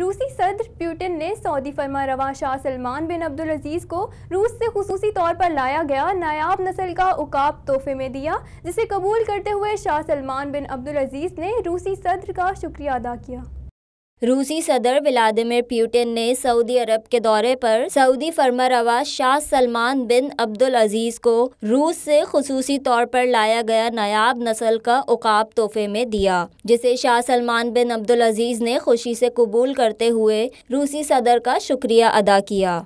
रूसी सदर प्यूटिन ने सऊदी फरमा रवा शाह सलमान बिन अब्दुल अजीज़ को रूस से खसूसी तौर पर लाया गया नायाब नस्ल का उकाब तोहफे में दिया जिसे कबूल करते हुए शाह सलमान बिन अब्दुल अजीज़ ने रूसी सदर का शुक्रिया अदा किया रूसी सदर व्लादिमिर पुतिन ने सऊदी अरब के दौरे पर सऊदी फरमारवा शाह सलमान बिन अब्दुल अजीज को रूस से खसूसी तौर पर लाया गया नायाब नस्ल का उकाब तोहफे में दिया जिसे शाह सलमान बिन अब्दुल अजीज ने खुशी से कबूल करते हुए रूसी सदर का शुक्रिया अदा किया